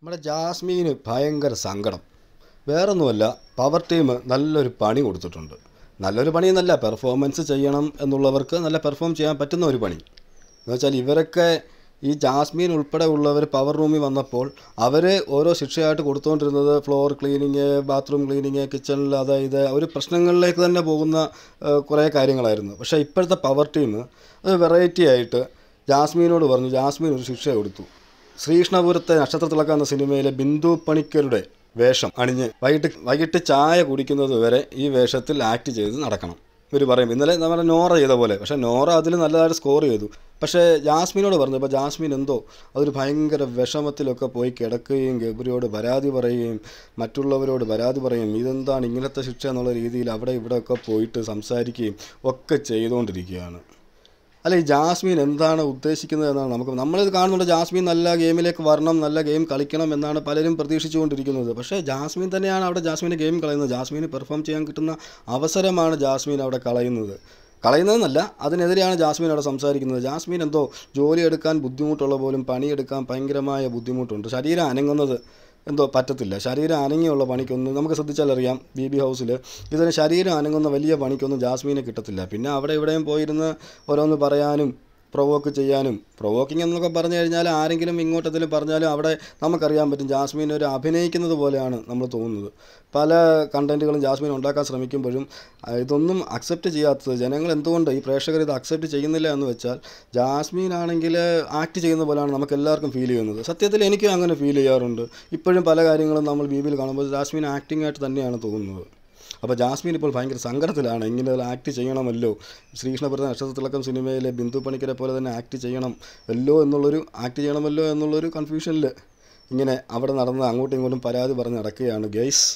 നമ്മുടെ ജാസ്മീന് ഭയങ്കര സങ്കടം വേറൊന്നുമല്ല പവർ ടീം നല്ലൊരു പണി കൊടുത്തിട്ടുണ്ട് നല്ലൊരു പണി പെർഫോമൻസ് ചെയ്യണം എന്നുള്ളവർക്ക് നല്ല പെർഫോം ചെയ്യാൻ പറ്റുന്ന ഒരു പണി എന്ന് വെച്ചാൽ ഇവരൊക്കെ ഈ ജാസ്മീൻ ഉൾപ്പെടെ ഉള്ളവർ പവർ റൂമിൽ വന്നപ്പോൾ അവർ ഓരോ ശിക്ഷയായിട്ട് കൊടുത്തുകൊണ്ടിരുന്നത് ഫ്ലോർ ക്ലീനിങ് ബാത്റൂം ക്ലീനിങ് കിച്ചണിൽ അതായത് അവർ പ്രശ്നങ്ങളിലേക്ക് തന്നെ പോകുന്ന കുറേ കാര്യങ്ങളായിരുന്നു പക്ഷേ ഇപ്പോഴത്തെ പവർ ടീം അത് വെറൈറ്റി ആയിട്ട് ജാസ്മീനോട് പറഞ്ഞു ജാസ്മീൻ ഒരു ശിക്ഷ കൊടുത്തു ശ്രീകൃഷ്ണപുരത്തെ നക്ഷത്രത്തിളക്കം എന്ന സിനിമയിലെ ബിന്ദു പണിക്കരുടെ വേഷം അണിഞ്ഞ് വൈകിട്ട് വൈകിട്ട് ചായ കുടിക്കുന്നത് വരെ ഈ വേഷത്തിൽ ആക്ട് ചെയ്ത് നടക്കണം ഇവർ പറയും ഇന്നലെ നമ്മുടെ നോറ ചെയ്ത പോലെ പക്ഷേ നോറ അതിൽ നല്ലതായിട്ട് സ്കോർ ചെയ്തു പക്ഷേ ജാസ്മിനോട് പറഞ്ഞു അപ്പോൾ ജാസ്മിൻ എന്തോ അതൊരു ഭയങ്കര വിഷമത്തിലൊക്കെ പോയി കിടക്കുകയും ഗബ്രിയോട് പരാതി പറയുകയും മറ്റുള്ളവരോട് പരാതി പറയുകയും ഇതെന്താണ് ഇങ്ങനത്തെ ശിക്ഷ എന്നുള്ള രീതിയിൽ അവിടെ ഇവിടെയൊക്കെ പോയിട്ട് സംസാരിക്കുകയും ഒക്കെ ചെയ്തുകൊണ്ടിരിക്കുകയാണ് അല്ല ഈ ജാസ്മിൻ എന്താണ് ഉദ്ദേശിക്കുന്നത് എന്നാണ് നമുക്ക് നമ്മളിത് കാണുന്നുണ്ട് ജാസ്മിൻ നല്ല ഗെയിമിലേക്ക് വരണം നല്ല ഗെയിം കളിക്കണം എന്നാണ് പലരും പ്രതീക്ഷിച്ചുകൊണ്ടിരിക്കുന്നത് പക്ഷേ ജാസ്മിൻ തന്നെയാണ് അവിടെ ജാസ്മിൻ്റെ ഗെയിം കളയുന്നത് ജാസ്മിന് പെർഫോം ചെയ്യാൻ കിട്ടുന്ന അവസരമാണ് ജാസ്മിൻ അവിടെ കളയുന്നത് കളയുന്നതെന്നല്ല അതിനെതിരെയാണ് ജാസ്മിൻ അവിടെ സംസാരിക്കുന്നത് ജാസ്മിൻ എന്തോ ജോലിയെടുക്കാൻ ബുദ്ധിമുട്ടുള്ള പോലും പണിയെടുക്കാൻ ഭയങ്കരമായ ബുദ്ധിമുട്ടുണ്ട് ശരീരം അനങ്ങുന്നത് എന്തോ പറ്റത്തില്ല ശരീരം അനങ്ങിയുള്ള പണിക്കൊന്നും നമുക്ക് ശ്രദ്ധിച്ചാലറിയാം ബി ബി ഹൗസിൽ ഇതിന് ശരീരം അനങ്ങുന്ന വലിയ പണിക്കൊന്നും ജാസ്മീനെ കിട്ടത്തില്ല പിന്നെ അവിടെ ഇവിടെയും പോയിരുന്ന് ഓരോന്ന് പറയാനും പ്രൊവോക്ക് ചെയ്യാനും പ്രൊവോക്കിംഗ് എന്നൊക്കെ പറഞ്ഞു കഴിഞ്ഞാൽ ആരെങ്കിലും ഇങ്ങോട്ടെന്തെങ്കിലും പറഞ്ഞാലും അവിടെ നമുക്കറിയാൻ പറ്റും ജാസ്മിൻ ഒരു അഭിനയിക്കുന്നത് പോലെയാണ് നമ്മൾ തോന്നുന്നത് പല കണ്ടൻറ്റുകളും ജാസ്മിൻ ഉണ്ടാക്കാൻ ശ്രമിക്കുമ്പോഴും ഇതൊന്നും അക്സെപ്റ്റ് ചെയ്യാത്തത് ജനങ്ങൾ എന്തുകൊണ്ട് ഈ പ്രേക്ഷകർ ഇത് അക്സെപ്റ്റ് ചെയ്യുന്നില്ല എന്ന് വെച്ചാൽ ജാസ്മിൻ ആണെങ്കിൽ ആക്ട് ചെയ്യുന്ന പോലെയാണ് നമുക്ക് എല്ലാവർക്കും ഫീൽ ചെയ്യുന്നത് സത്യത്തിൽ എനിക്കും അങ്ങനെ ഫീൽ ചെയ്യാറുണ്ട് ഇപ്പോഴും പല കാര്യങ്ങളും നമ്മൾ ബി കാണുമ്പോൾ ജാസ്മിൻ ആക്ടിംഗ് ആയിട്ട് തന്നെയാണ് തോന്നുന്നത് അപ്പോൾ ജാസ്മിൻ ഇപ്പോൾ ഭയങ്കര സങ്കടത്തിലാണ് ഇങ്ങനെ ആക്ട് ചെയ്യണമല്ലോ ശ്രീകൃഷ്ണപുരത്തെ നക്ഷത്രത്തിളക്കം സിനിമയിലെ ബിന്ദു പണിക്കരെ പോലെ തന്നെ ആക്ട് ചെയ്യണം അല്ലോ എന്നുള്ളൊരു ആക്ട് ചെയ്യണമല്ലോ എന്നുള്ളൊരു കൺഫ്യൂഷനിൽ ഇങ്ങനെ അവിടെ നടന്ന് അങ്ങോട്ടും ഇങ്ങോട്ടും പരാതി പറഞ്ഞ് നടക്കുകയാണ് ഗെയ്സ്